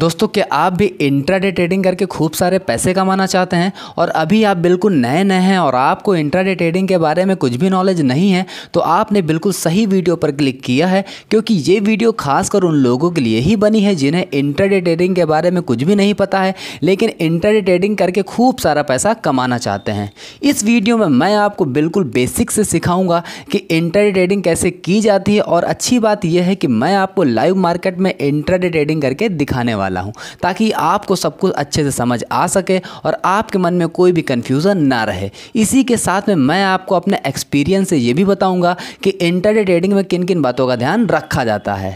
दोस्तों क्या आप भी इंट्राडे ट्रेडिंग करके खूब सारे पैसे कमाना चाहते हैं और अभी आप बिल्कुल नए नए हैं और आपको इंट्राडे ट्रेडिंग के बारे में कुछ भी नॉलेज नहीं है तो आपने बिल्कुल सही वीडियो पर क्लिक किया है क्योंकि ये वीडियो खासकर उन लोगों के लिए ही बनी है जिन्हें इंट्राडे ट्रेडिंग के बारे में कुछ भी नहीं पता है लेकिन इंट्राडे ट्रेडिंग करके खूब सारा पैसा कमाना चाहते हैं इस वीडियो में मैं आपको बिल्कुल बेसिक से सिखाऊँगा कि इंट्राडे ट्रेडिंग कैसे की जाती है और अच्छी बात यह है कि मैं आपको लाइव मार्केट में इंट्राडे ट्रेडिंग करके दिखाने वाला वाला हूँ ताकि आपको सब कुछ अच्छे से समझ आ सके और आपके मन में कोई भी कन्फ्यूज़न ना रहे इसी के साथ में मैं आपको अपने एक्सपीरियंस से ये भी बताऊँगा कि इंटरडे ट्रेडिंग में किन किन बातों का ध्यान रखा जाता है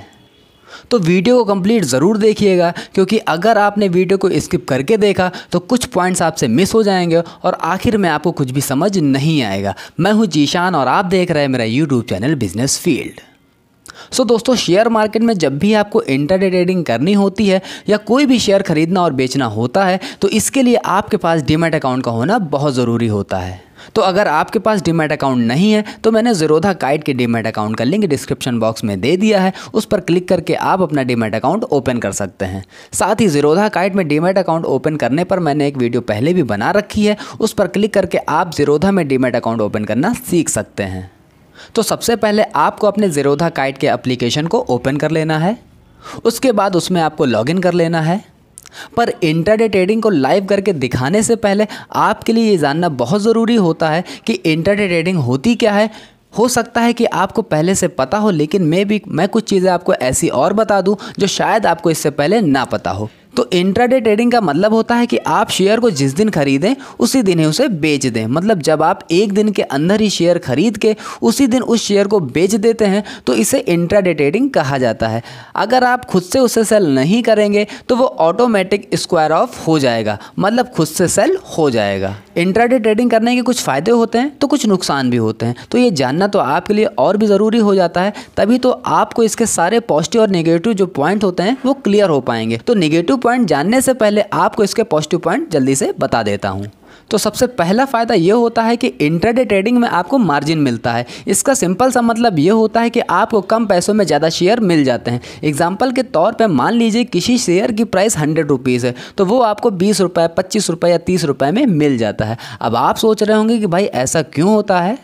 तो वीडियो को कंप्लीट ज़रूर देखिएगा क्योंकि अगर आपने वीडियो को स्किप करके देखा तो कुछ पॉइंट्स आपसे मिस हो जाएंगे और आखिर में आपको कुछ भी समझ नहीं आएगा मैं हूँ जीशान और आप देख रहे हैं मेरा YouTube channel business field so दोस्तों शेयर मार्केट में जब भी आपको इंटर ट्रेडिंग करनी होती है या कोई भी शेयर खरीदना और बेचना होता है तो इसके लिए आपके पास डीमेट अकाउंट का होना बहुत ज़रूरी होता है तो अगर आपके पास डीमेट अकाउंट नहीं है तो मैंने जीरोधा काइट के डीमेट अकाउंट का लिंक डिस्क्रिप्शन बॉक्स में दे दिया है उस पर क्लिक करके आप अपना डीमेट अकाउंट ओपन कर सकते हैं साथ ही जीरोधा काइट में डीमेट अकाउंट ओपन करने पर मैंने एक वीडियो पहले भी बना रखी है उस पर क्लिक करके आप जीरोधा में डीमेट अकाउंट ओपन करना सीख सकते हैं तो सबसे पहले आपको अपने ज़ीरोधा काइट के एप्लीकेशन को ओपन कर लेना है उसके बाद उसमें आपको लॉगिन कर लेना है पर इंटरडे ट्रेडिंग को लाइव करके दिखाने से पहले आपके लिए ये जानना बहुत ज़रूरी होता है कि इंटरडे ट्रेडिंग होती क्या है हो सकता है कि आपको पहले से पता हो लेकिन मैं भी मैं कुछ चीज़ें आपको ऐसी और बता दूं जो शायद आपको इससे पहले ना पता हो तो इंट्राडे ट्रेडिंग का मतलब होता है कि आप शेयर को जिस दिन खरीदें उसी दिन ही उसे बेच दें मतलब जब आप एक दिन के अंदर ही शेयर खरीद के उसी दिन उस शेयर को बेच देते हैं तो इसे इंट्राडे ट्रेडिंग कहा जाता है अगर आप खुद से उसे सेल नहीं करेंगे तो वो ऑटोमेटिक स्क्वायर ऑफ हो जाएगा मतलब खुद से सेल हो जाएगा इंट्राडे ट्रेडिंग करने के कुछ फ़ायदे होते हैं तो कुछ नुकसान भी होते हैं तो ये जानना तो आपके लिए और भी ज़रूरी हो जाता है तभी तो आपको इसके सारे पॉजिटिव और नेगेटिव जो पॉइंट होते हैं वो क्लियर हो पाएंगे तो नेगेटिव पॉइंट जानने से पहले आपको इसके पॉजिटिव पॉइंट जल्दी से बता देता हूँ तो सबसे पहला फ़ायदा यह होता है कि इंटरडे ट्रेडिंग में आपको मार्जिन मिलता है इसका सिंपल सा मतलब ये होता है कि आपको कम पैसों में ज़्यादा शेयर मिल जाते हैं एग्जाम्पल के तौर पर मान लीजिए किसी शेयर की प्राइस हंड्रेड रुपीज़ है तो वो आपको बीस रुपये पच्चीस रुपये या तीस रुपये में मिल जाता है अब आप सोच रहे होंगे कि भाई ऐसा क्यों होता है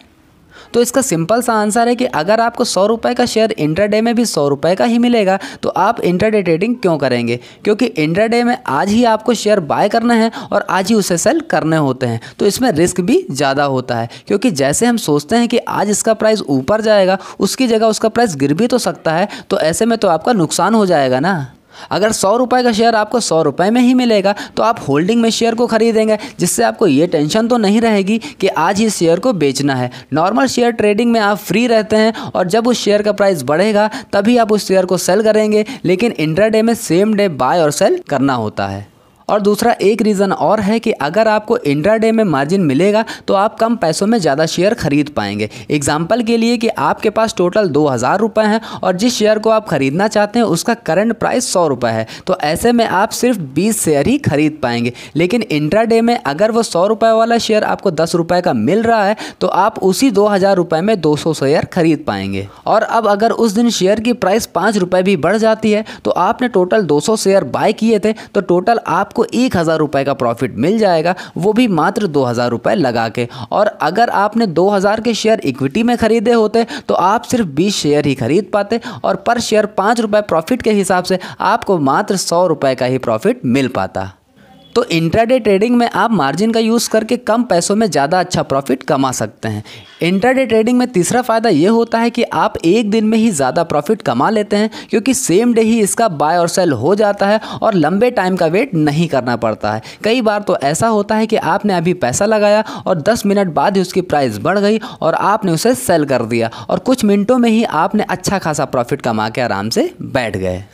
तो इसका सिंपल सा आंसर है कि अगर आपको सौ रुपये का शेयर इंटरडे में भी सौ रुपये का ही मिलेगा तो आप इंटरडे ट्रेडिंग क्यों करेंगे क्योंकि इंटरडे में आज ही आपको शेयर बाय करना है और आज ही उसे सेल करने होते हैं तो इसमें रिस्क भी ज़्यादा होता है क्योंकि जैसे हम सोचते हैं कि आज इसका प्राइस ऊपर जाएगा उसकी जगह उसका प्राइस गिर भी तो सकता है तो ऐसे में तो आपका नुकसान हो जाएगा ना अगर सौ रुपये का शेयर आपको सौ रुपये में ही मिलेगा तो आप होल्डिंग में शेयर को खरीदेंगे जिससे आपको ये टेंशन तो नहीं रहेगी कि आज ही शेयर को बेचना है नॉर्मल शेयर ट्रेडिंग में आप फ्री रहते हैं और जब उस शेयर का प्राइस बढ़ेगा तभी आप उस शेयर को सेल करेंगे लेकिन इंटरडे में सेम डे बाय और सेल करना होता है और दूसरा एक रीज़न और है कि अगर आपको डे में मार्जिन मिलेगा तो आप कम पैसों में ज़्यादा शेयर खरीद पाएंगे एग्जाम्पल के लिए कि आपके पास टोटल दो हज़ार रुपये हैं और जिस शेयर को आप खरीदना चाहते हैं उसका करंट प्राइस सौ रुपये है तो ऐसे में आप सिर्फ बीस शेयर ही खरीद पाएंगे लेकिन डे में अगर वो सौ रुपये वाला शेयर आपको दस रुपये का मिल रहा है तो आप उसी दो हज़ार रुपये में दो सौ शेयर खरीद पाएंगे और अब अगर उस दिन शेयर की प्राइस पाँच रुपये भी बढ़ जाती है तो आपने टोटल दो सौ शेयर बाय किए थे तो टोटल आप आपको एक हज़ार रुपये का प्रॉफिट मिल जाएगा वो भी मात्र दो हज़ार रुपये लगा के और अगर आपने दो हज़ार के शेयर इक्विटी में ख़रीदे होते तो आप सिर्फ बीस शेयर ही खरीद पाते और पर शेयर पाँच रुपये प्रॉफिट के हिसाब से आपको मात्र सौ रुपये का ही प्रॉफिट मिल पाता तो इंट्राडे ट्रेडिंग में आप मार्जिन का यूज़ करके कम पैसों में ज़्यादा अच्छा प्रॉफिट कमा सकते हैं इंट्राडे ट्रेडिंग में तीसरा फ़ायदा ये होता है कि आप एक दिन में ही ज़्यादा प्रॉफिट कमा लेते हैं क्योंकि सेम डे ही इसका बाय और सेल हो जाता है और लंबे टाइम का वेट नहीं करना पड़ता है कई बार तो ऐसा होता है कि आपने अभी पैसा लगाया और दस मिनट बाद ही उसकी प्राइस बढ़ गई और आपने उसे सेल कर दिया और कुछ मिनटों में ही आपने अच्छा खासा प्रॉफिट कमा के आराम से बैठ गए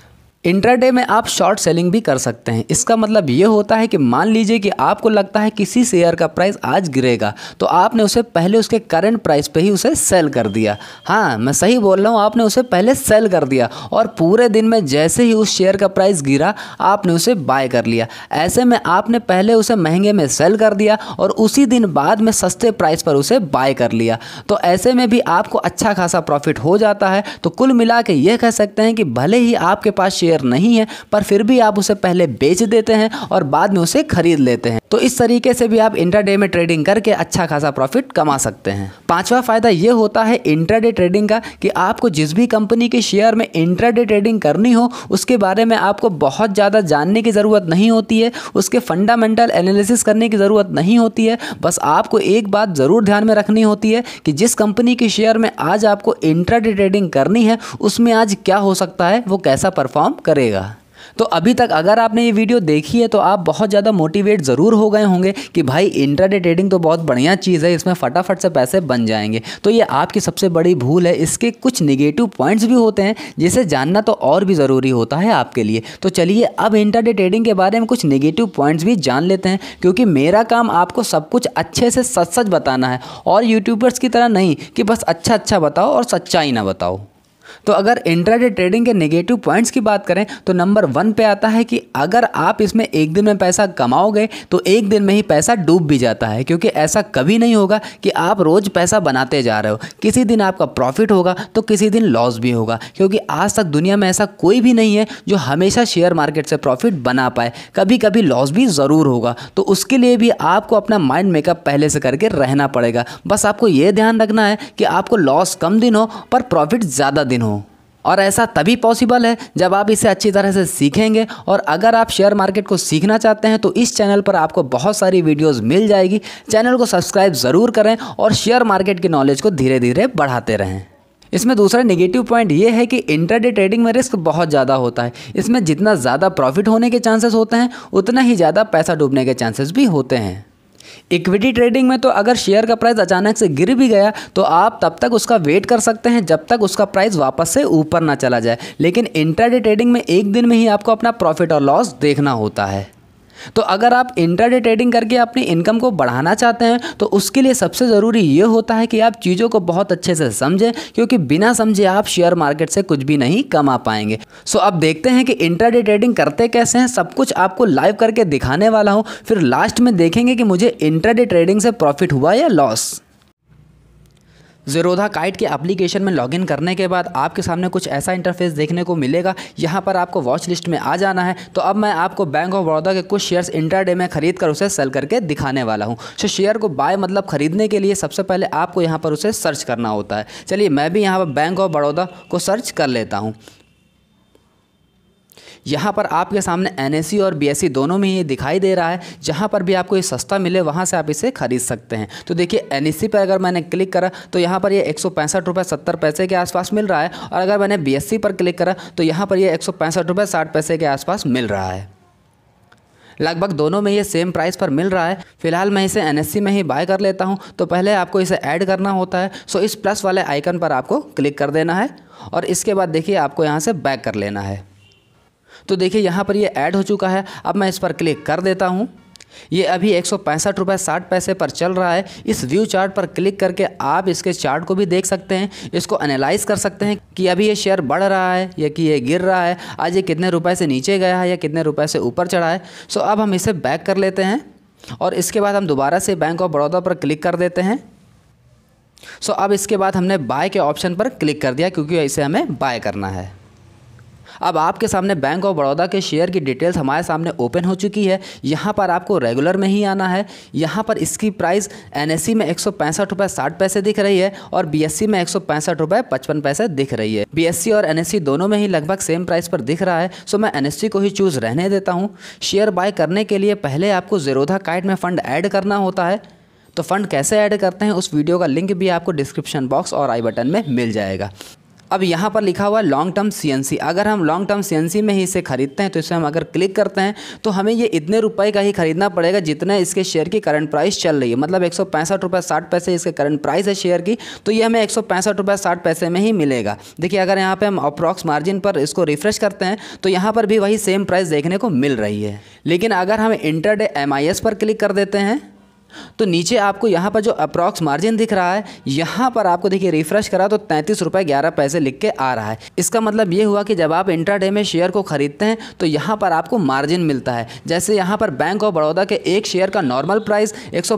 इंट्राडे में आप शॉर्ट सेलिंग भी कर सकते हैं इसका मतलब ये होता है कि मान लीजिए कि आपको लगता है किसी शेयर का प्राइस आज गिरेगा तो आपने उसे पहले उसके करंट प्राइस पे ही उसे सेल कर दिया हाँ मैं सही बोल रहा हूँ आपने उसे पहले सेल कर दिया और पूरे दिन में जैसे ही उस शेयर का प्राइस गिरा आपने उसे बाय कर लिया ऐसे में आपने पहले उसे महंगे में सेल कर दिया और उसी दिन बाद में सस्ते प्राइस पर उसे बाय कर लिया तो ऐसे में भी आपको अच्छा खासा प्रॉफिट हो जाता है तो कुल मिला के ये कह सकते हैं कि भले ही आपके पास शेयर शेयर नहीं है पर फिर भी आप उसे पहले बेच देते हैं और बाद में उसे खरीद लेते हैं तो इस तरीके से भी आप इंटरडे में ट्रेडिंग करके अच्छा खासा प्रॉफिट कमा सकते हैं पांचवा फ़ायदा ये होता है इंट्राडे ट्रेडिंग का कि आपको जिस भी कंपनी के शेयर में इंटरडे ट्रेडिंग करनी हो उसके बारे में आपको बहुत ज़्यादा जानने की ज़रूरत नहीं होती है उसके फंडामेंटल एनालिसिस करने की ज़रूरत नहीं होती है बस आपको एक बात ज़रूर ध्यान में रखनी होती है कि जिस कंपनी के शेयर में आज आपको इंट्राडे ट्रेडिंग करनी है उसमें आज क्या हो सकता है वो कैसा परफॉर्म करेगा तो अभी तक अगर आपने ये वीडियो देखी है तो आप बहुत ज़्यादा मोटिवेट ज़रूर हो गए होंगे कि भाई इंटरडे ट्रेडिंग तो बहुत बढ़िया चीज़ है इसमें फटाफट से पैसे बन जाएंगे तो ये आपकी सबसे बड़ी भूल है इसके कुछ निगेटिव पॉइंट्स भी होते हैं जिसे जानना तो और भी ज़रूरी होता है आपके लिए तो चलिए अब इंटरडे ट्रेडिंग के बारे में कुछ निगेटिव पॉइंट्स भी जान लेते हैं क्योंकि मेरा काम आपको सब कुछ अच्छे से सच सच बताना है और यूट्यूबर्स की तरह नहीं कि बस अच्छा अच्छा बताओ और सच्चाई ना बताओ तो अगर इंट्राडे ट्रेडिंग के नेगेटिव पॉइंट्स की बात करें तो नंबर वन पे आता है कि अगर आप इसमें एक दिन में पैसा कमाओगे तो एक दिन में ही पैसा डूब भी जाता है क्योंकि ऐसा कभी नहीं होगा कि आप रोज़ पैसा बनाते जा रहे हो किसी दिन आपका प्रॉफिट होगा तो किसी दिन लॉस भी होगा क्योंकि आज तक दुनिया में ऐसा कोई भी नहीं है जो हमेशा शेयर मार्केट से प्रॉफिट बना पाए कभी कभी लॉस भी ज़रूर होगा तो उसके लिए भी आपको अपना माइंड मेकअप पहले से करके रहना पड़ेगा बस आपको ये ध्यान रखना है कि आपको लॉस कम दिन हो पर प्रॉफिट ज़्यादा दिन गेन हो और ऐसा तभी पॉसिबल है जब आप इसे अच्छी तरह से सीखेंगे और अगर आप शेयर मार्केट को सीखना चाहते हैं तो इस चैनल पर आपको बहुत सारी वीडियोस मिल जाएगी चैनल को सब्सक्राइब ज़रूर करें और शेयर मार्केट की नॉलेज को धीरे धीरे बढ़ाते रहें इसमें दूसरा नेगेटिव पॉइंट ये है कि इंटरडे ट्रेडिंग में रिस्क बहुत ज़्यादा होता है इसमें जितना ज़्यादा प्रॉफिट होने के चांसेस होते हैं उतना ही ज़्यादा पैसा डूबने के चांसेस भी होते हैं इक्विटी ट्रेडिंग में तो अगर शेयर का प्राइस अचानक से गिर भी गया तो आप तब तक उसका वेट कर सकते हैं जब तक उसका प्राइस वापस से ऊपर ना चला जाए लेकिन इंटरडे ट्रेडिंग में एक दिन में ही आपको अपना प्रॉफिट और लॉस देखना होता है तो अगर आप इंट्राडे ट्रेडिंग करके अपनी इनकम को बढ़ाना चाहते हैं तो उसके लिए सबसे ज़रूरी ये होता है कि आप चीज़ों को बहुत अच्छे से समझें क्योंकि बिना समझे आप शेयर मार्केट से कुछ भी नहीं कमा पाएंगे सो अब देखते हैं कि इंट्राडे ट्रेडिंग करते कैसे हैं सब कुछ आपको लाइव करके दिखाने वाला हूँ फिर लास्ट में देखेंगे कि मुझे इंट्राडे ट्रेडिंग से प्रॉफिट हुआ या लॉस ज़रोधा काइट के एप्लीकेशन में लॉगिन करने के बाद आपके सामने कुछ ऐसा इंटरफेस देखने को मिलेगा यहाँ पर आपको वॉच लिस्ट में आ जाना है तो अब मैं आपको बैंक ऑफ बड़ौदा के कुछ शेयर्स इंटरडे में खरीद कर उसे सेल करके दिखाने वाला हूँ सो तो शेयर को बाय मतलब खरीदने के लिए सबसे पहले आपको यहाँ पर उसे सर्च करना होता है चलिए मैं भी यहाँ पर बैंक ऑफ बड़ौदा को सर्च कर लेता हूँ यहाँ पर आपके सामने एन और बी दोनों में ये दिखाई दे रहा है जहाँ पर भी आपको ये सस्ता मिले वहाँ से आप इसे खरीद सकते हैं तो देखिए एन पर अगर मैंने क्लिक करा तो यहाँ पर ये एक सौ पैसे के आसपास मिल रहा है और अगर मैंने बी पर क्लिक करा तो यहाँ पर ये एक सौ पैसे के आसपास मिल रहा है लगभग दोनों में ये सेम प्राइस पर मिल रहा है फिलहाल मैं इसे एन में ही बाय कर लेता हूँ तो पहले आपको इसे ऐड करना होता है सो इस प्लस वाले आइकन पर आपको क्लिक कर देना है और इसके बाद देखिए आपको यहाँ से बैक कर लेना है तो देखिए यहाँ पर ये ऐड हो चुका है अब मैं इस पर क्लिक कर देता हूँ ये अभी एक सौ पैंसठ साठ पैसे पर चल रहा है इस व्यू चार्ट पर क्लिक करके आप इसके चार्ट को भी देख सकते हैं इसको एनालाइज कर सकते हैं कि अभी ये शेयर बढ़ रहा है या कि ये गिर रहा है आज ये कितने रुपए से नीचे गया है या कितने रुपए से ऊपर चढ़ा है सो अब हम इसे बैक कर लेते हैं और इसके बाद हम दोबारा से बैंक ऑफ बड़ौदा पर क्लिक कर देते हैं सो अब इसके बाद हमने बाय के ऑप्शन पर क्लिक कर दिया क्योंकि इसे हमें बाय करना है अब आपके सामने बैंक ऑफ बड़ौदा के शेयर की डिटेल्स हमारे सामने ओपन हो चुकी है यहाँ पर आपको रेगुलर में ही आना है यहाँ पर इसकी प्राइस एन e में एक सौ पैसे दिख रही है और बी e में एक सौ पैसे दिख रही है बी e और एन दोनों में ही लगभग सेम प्राइस पर दिख रहा है सो मैं एन को ही चूज़ रहने देता हूँ शेयर बाय करने के लिए पहले आपको जेरोधा काइट में फ़ंड ऐड करना होता है तो फंड कैसे ऐड करते हैं उस वीडियो का लिंक भी आपको डिस्क्रिप्शन बॉक्स और आई बटन में मिल जाएगा अब यहाँ पर लिखा हुआ है लॉन्ग टर्म सीएनसी अगर हम लॉन्ग टर्म सीएनसी में ही इसे खरीदते हैं तो इसे हम अगर क्लिक करते हैं तो हमें ये इतने रुपए का ही खरीदना पड़ेगा जितना इसके शेयर की करंट प्राइस चल रही है मतलब एक सौ पैसे इसके करंट प्राइस है शेयर की तो ये हमें एक सौ पैसे में ही मिलेगा देखिए अगर यहाँ पर हम अप्रॉक्स मार्जिन पर इसको रिफ्रेश करते हैं तो यहाँ पर भी वही सेम प्राइस देखने को मिल रही है लेकिन अगर हम इंटरडे एम पर क्लिक कर देते हैं तो नीचे आपको यहाँ पर जो अप्रॉक्स मार्जिन दिख रहा है यहाँ पर आपको देखिए रिफ्रेश करा तो तैंतीस रुपये ग्यारह पैसे लिख के आ रहा है इसका मतलब ये हुआ कि जब आप इंट्राडे में शेयर को खरीदते हैं तो यहाँ पर आपको मार्जिन मिलता है जैसे यहाँ पर बैंक ऑफ बड़ौदा के एक शेयर का नॉर्मल प्राइस एक सौ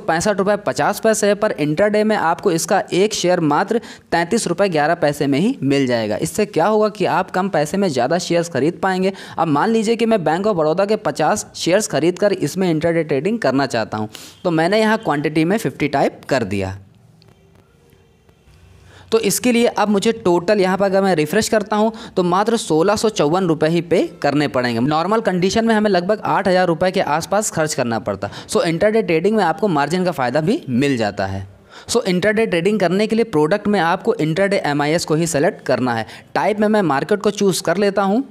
पैसे है पर इंट्राडे में आपको इसका एक शेयर मात्र तैंतीस ग्यारह पैसे में ही मिल जाएगा इससे क्या होगा कि आप कम पैसे में ज़्यादा शेयर्स खरीद पाएंगे अब मान लीजिए कि मैं बैंक ऑफ बड़ौदा के पचास शेयर्स खरीद कर इसमें इंट्राडे ट्रेडिंग करना चाहता हूँ तो मैंने यहाँ क्वांटिटी में फिफ्टी टाइप कर दिया तो इसके लिए अब मुझे टोटल यहाँ पर अगर मैं रिफ़्रेश करता हूँ तो मात्र सोलह सौ चौवन ही पे करने पड़ेंगे नॉर्मल कंडीशन में हमें लगभग आठ हज़ार रुपये के आसपास खर्च करना पड़ता सो इंटरडे ट्रेडिंग में आपको मार्जिन का फ़ायदा भी मिल जाता है सो इंटरडे ट्रेडिंग करने के लिए प्रोडक्ट में आपको इंटरडे एम को ही सेलेक्ट करना है टाइप में मैं मार्केट को चूज़ कर लेता हूँ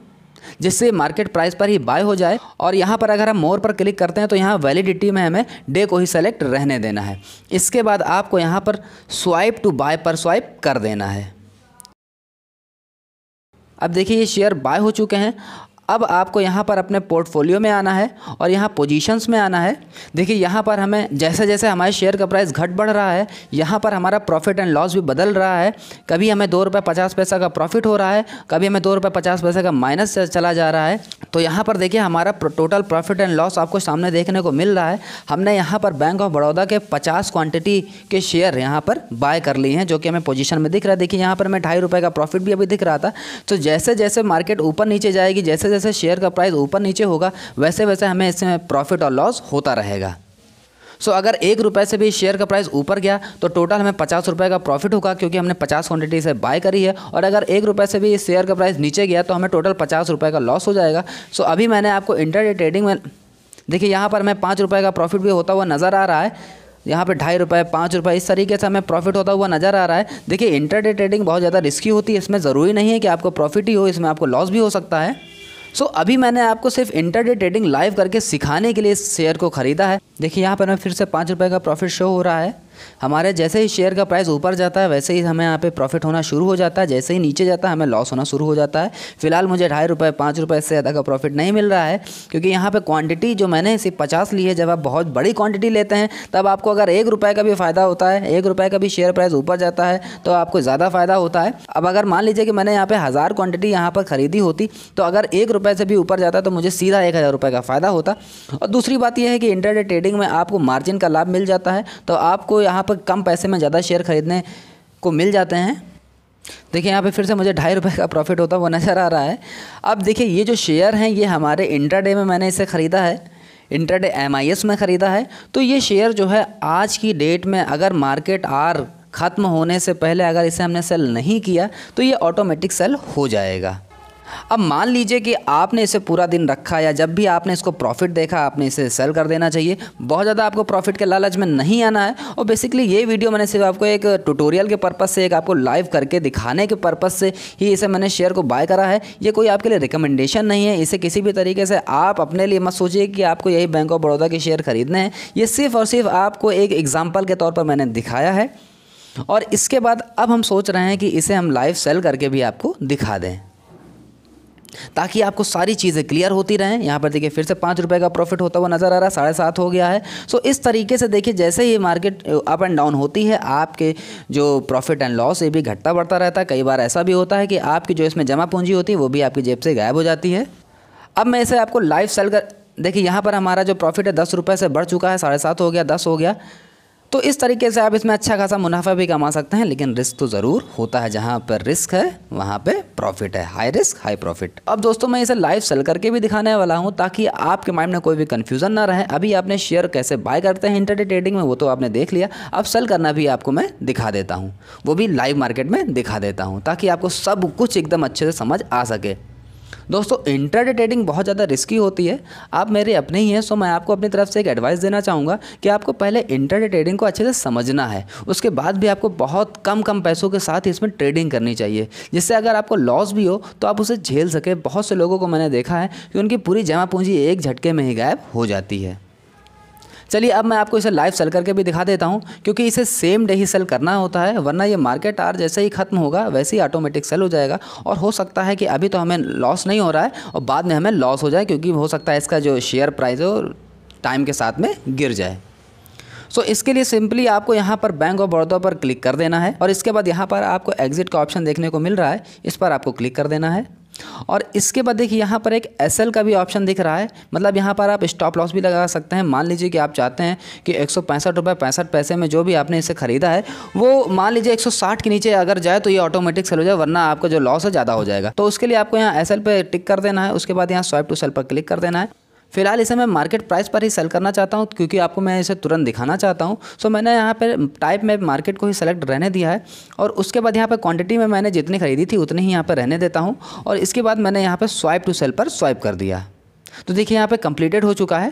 जिससे मार्केट प्राइस पर ही बाय हो जाए और यहाँ पर अगर हम मोर पर क्लिक करते हैं तो यहाँ वैलिडिटी में हमें डे को ही सेलेक्ट रहने देना है इसके बाद आपको यहाँ पर स्वाइप टू बाय पर स्वाइप कर देना है अब देखिए ये शेयर बाय हो चुके हैं अब आपको यहाँ पर अपने पोर्टफोलियो में आना है और यहाँ पोजीशंस में आना है देखिए यहाँ पर हमें जैसे जैसे हमारे शेयर का प्राइस घट बढ़ रहा है यहाँ पर हमारा प्रॉफिट एंड लॉस भी बदल रहा है कभी हमें दो रुपये पचास पैसा का प्रॉफिट हो रहा है कभी हमें दो रुपये पचास पैसा का माइनस चला जा रहा है तो यहाँ पर देखिए हमारा टोटल प्रॉफिट एंड लॉस आपको सामने देखने को मिल रहा है हमने यहाँ पर बैंक ऑफ बड़ौदा के पचास क्वान्टिटी के शेयर यहाँ पर बाय कर लिए हैं जो कि हमें पोजिशन में दिख रहा है देखिए यहाँ पर हमें ढाई रुपये का प्रॉफिट भी अभी दिख रहा था तो जैसे जैसे मार्केट ऊपर नीचे जाएगी जैसे जैसे जैसे शेयर का प्राइस ऊपर नीचे होगा वैसे वैसे हमें इसमें प्रॉफिट और लॉस होता रहेगा सो so, अगर एक रुपये से भी शेयर का प्राइस ऊपर गया तो टोटल हमें पचास रुपये का प्रॉफिट होगा क्योंकि हमने पचास क्वांटिटी से बाय करी है और अगर एक रुपये से भी शेयर का प्राइस नीचे गया तो हमें टोटल पचास रुपये का लॉस हो जाएगा सो so, अभी मैंने आपको इंटर ट्रेडिंग में देखिए यहाँ पर हमें पाँच रुपये का प्रॉफिट भी होता हुआ नज़र आ रहा है यहाँ पे ढाई रुपये पाँच रुपये इस तरीके से हमें प्रॉफिट होता हुआ नज़र आ रहा है देखिए इंटरडे ट्रेडिंग बहुत ज़्यादा रिस्की होती है इसमें ज़रूरी नहीं है कि आपको प्रॉफिट ही हो इसमें आपको लॉस भी हो सकता है सो so, अभी मैंने आपको सिर्फ इंटरडे ट्रेडिंग लाइव करके सिखाने के लिए इस शेयर को ख़रीदा है देखिए यहाँ पर हमें फिर से पाँच रुपये का प्रॉफिट शो हो रहा है हमारे जैसे ही शेयर का प्राइस ऊपर जाता है वैसे ही हमें यहाँ पे प्रॉफिट होना शुरू हो जाता है जैसे ही नीचे जाता है हमें लॉस होना शुरू हो जाता है फिलहाल मुझे ढाई रुपये पाँच रुपये से ज़्यादा का प्रॉफिट नहीं मिल रहा है क्योंकि यहाँ पर क्वांटिटी जो मैंने सिर्फ पचास ली है जब आप बहुत बड़ी क्वान्टिटी लेते हैं तब आपको अगर एक रुपये का भी फ़ायदा होता है एक रुपये का भी शेयर प्राइस ऊपर जाता है तो आपको ज़्यादा फ़ायदा होता है अब अगर मान लीजिए कि मैंने यहाँ पर हज़ार क्वान्टिटी यहाँ पर ख़रीदी होती तो अगर एक रुपये से भी ऊपर जाता तो मुझे सीधा एक हज़ार रुपये का फ़ायदा होता और दूसरी बात यह है कि इंटरनेट ट्रेडिंग ट्रेडिंग में आपको मार्जिन का लाभ मिल जाता है तो आपको यहाँ पर कम पैसे में ज़्यादा शेयर खरीदने को मिल जाते हैं देखिए यहाँ पे फिर से मुझे ढाई रुपये का प्रॉफिट होता हुआ नज़र आ रहा है अब देखिए ये जो शेयर हैं ये हमारे इंट्राडे में मैंने इसे ख़रीदा है इंट्राडे एमआईएस में ख़रीदा है तो ये शेयर जो है आज की डेट में अगर मार्केट आर ख़त्म होने से पहले अगर इसे हमने सेल नहीं किया तो ये ऑटोमेटिक सेल हो जाएगा अब मान लीजिए कि आपने इसे पूरा दिन रखा या जब भी आपने इसको प्रॉफिट देखा आपने इसे सेल कर देना चाहिए बहुत ज़्यादा आपको प्रॉफिट के लालच में नहीं आना है और बेसिकली ये वीडियो मैंने सिर्फ आपको एक ट्यूटोरियल के पर्पज़ से एक आपको लाइव करके दिखाने के पर्पज़ से ही इसे मैंने शेयर को बाय करा है ये कोई आपके लिए रिकमेंडेशन नहीं है इसे किसी भी तरीके से आप अपने लिए मत सोचिए कि आपको यही बैंक ऑफ बड़ौदा के शेयर खरीदने हैं ये सिर्फ और सिर्फ आपको एक एग्जाम्पल के तौर पर मैंने दिखाया है और इसके बाद अब हम सोच रहे हैं कि इसे हम लाइव सेल करके भी आपको दिखा दें ताकि आपको सारी चीज़ें क्लियर होती रहें यहाँ पर देखिए फिर से पाँच रुपये का प्रॉफिट होता हुआ नज़र आ रहा है साढ़े सात हो गया है सो इस तरीके से देखिए जैसे ही मार्केट अप एंड डाउन होती है आपके जो प्रॉफिट एंड लॉस ये भी घटता बढ़ता रहता है कई बार ऐसा भी होता है कि आपकी जो इसमें जमा पूंजी होती है वो भी आपकी जेब से गायब हो जाती है अब मैं इसे आपको लाइव सेल कर देखिए यहाँ पर हमारा जो प्रॉफिट है दस रुपये से बढ़ चुका है साढ़े सात हो गया दस हो गया तो इस तरीके से आप इसमें अच्छा खासा मुनाफा भी कमा सकते हैं लेकिन रिस्क तो ज़रूर होता है जहाँ पर रिस्क है वहाँ पर प्रॉफिट है हाई रिस्क हाई प्रॉफिट अब दोस्तों मैं इसे लाइव सेल करके भी दिखाने वाला हूँ ताकि आपके माइंड में कोई भी कन्फ्यूज़न ना रहे अभी आपने शेयर कैसे बाय करते हैं इंटरनेट ट्रेडिंग में वो तो आपने देख लिया अब सेल करना भी आपको मैं दिखा देता हूँ वो भी लाइव मार्केट में दिखा देता हूँ ताकि आपको सब कुछ एकदम अच्छे से समझ आ सके दोस्तों इंटरडे ट्रेडिंग बहुत ज़्यादा रिस्की होती है आप मेरे अपने ही हैं सो मैं आपको अपनी तरफ से एक एडवाइस देना चाहूँगा कि आपको पहले इंटरडे ट्रेडिंग को अच्छे से समझना है उसके बाद भी आपको बहुत कम कम पैसों के साथ इसमें ट्रेडिंग करनी चाहिए जिससे अगर आपको लॉस भी हो तो आप उसे झेल सके बहुत से लोगों को मैंने देखा है कि उनकी पूरी जमा पूंजी एक झटके में ही गायब हो जाती है चलिए अब मैं आपको इसे लाइव सेल करके भी दिखा देता हूँ क्योंकि इसे सेम डे ही सेल करना होता है वरना ये मार्केट आर जैसे ही खत्म होगा वैसे ही ऑटोमेटिक सेल हो जाएगा और हो सकता है कि अभी तो हमें लॉस नहीं हो रहा है और बाद में हमें लॉस हो जाए क्योंकि हो सकता है इसका जो शेयर प्राइस है टाइम के साथ में गिर जाए सो so, इसके लिए सिंपली आपको यहाँ पर बैंक ऑफ बड़ौदा पर क्लिक कर देना है और इसके बाद यहाँ पर आपको एग्जिट का ऑप्शन देखने को मिल रहा है इस पर आपको क्लिक कर देना है और इसके बाद देखिए यहाँ पर एक एस का भी ऑप्शन दिख रहा है मतलब यहाँ पर आप स्टॉप लॉस भी लगा सकते हैं मान लीजिए कि आप चाहते हैं कि एक सौ पैसे में जो भी आपने इसे ख़रीदा है वो मान लीजिए 160 के नीचे अगर जाए तो ये ऑटोमेटिक सेल हो जाए वरना आपका जो लॉस है ज़्यादा हो जाएगा तो उसके लिए आपको यहाँ एस पे टिक कर देना है उसके बाद यहाँ स्वाइप टू सेल पर क्लिक कर देना है फिलहाल इसे मैं मार्केट प्राइस पर ही सेल करना चाहता हूँ क्योंकि आपको मैं इसे तुरंत दिखाना चाहता हूँ सो मैंने यहाँ पर टाइप में मार्केट को ही सेलेक्ट रहने दिया है और उसके बाद यहाँ पर क्वान्टिटी में मैंने जितनी खरीदी थी उतनी ही यहाँ पर रहने देता हूँ और इसके बाद मैंने यहाँ पर स्वाइप टू सेल पर स्वाइप कर दिया तो देखिए यहाँ पर कंप्लीटेड हो चुका है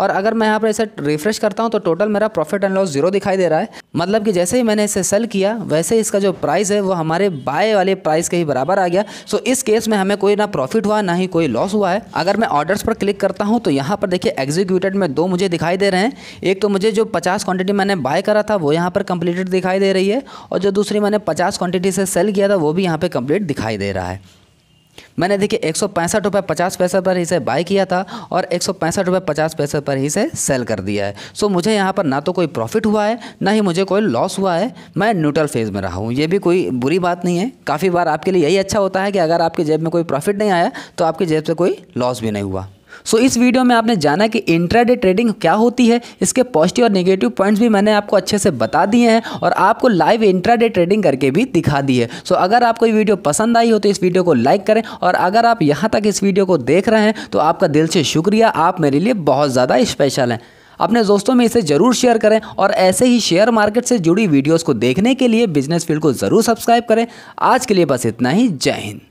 और अगर मैं यहाँ पर इसे रिफ्रेश करता हूँ तो टोटल मेरा प्रॉफिट एंड लॉस जीरो दिखाई दे रहा है मतलब कि जैसे ही मैंने इसे सेल किया वैसे ही इसका जो प्राइस है वो हमारे बाय वाले प्राइस के ही बराबर आ गया सो इस केस में हमें कोई ना प्रॉफिट हुआ ना ही कोई लॉस हुआ है अगर मैं ऑर्डर्स पर क्लिक करता हूँ तो यहाँ पर देखिए एग्जीक्यूटेड में दो मुझे दिखाई दे रहे हैं एक तो मुझे जो पचास क्वान्टिटी मैंने बाय करा था वो यहाँ पर कंप्लीटेड दिखाई दे रही है और जो दूसरी मैंने पचास क्वान्टिटी से सेल किया था वो भी यहाँ पर कंप्लीट दिखाई दे रहा है मैंने देखिए एक सौ पैंसठ रुपये पचास पैसे पर इसे बाय किया था और एक सौ पैंसठ रुपये पचास पैसे पर इसे सेल कर दिया है सो मुझे यहाँ पर ना तो कोई प्रॉफिट हुआ है ना ही मुझे कोई लॉस हुआ है मैं न्यूट्रल फेज़ में रहा हूँ ये भी कोई बुरी बात नहीं है काफ़ी बार आपके लिए यही अच्छा होता है कि अगर आपकी जेब में कोई प्रॉफिट नहीं आया तो आपकी जेब से कोई लॉस भी नहीं हुआ सो इस वीडियो में आपने जाना कि इंट्राडे ट्रेडिंग क्या होती है इसके पॉजिटिव और नेगेटिव पॉइंट्स भी मैंने आपको अच्छे से बता दिए हैं और आपको लाइव इंट्राडे ट्रेडिंग करके भी दिखा दी है सो अगर आपको ये वीडियो पसंद आई हो तो इस वीडियो को लाइक करें और अगर आप यहाँ तक इस वीडियो को देख रहे हैं तो आपका दिल से शुक्रिया आप मेरे लिए बहुत ज़्यादा स्पेशल हैं अपने दोस्तों में इसे जरूर शेयर करें और ऐसे ही शेयर मार्केट से जुड़ी वीडियोस को देखने के लिए बिजनेस फील्ड को ज़रूर सब्सक्राइब करें आज के लिए बस इतना ही जय हिंद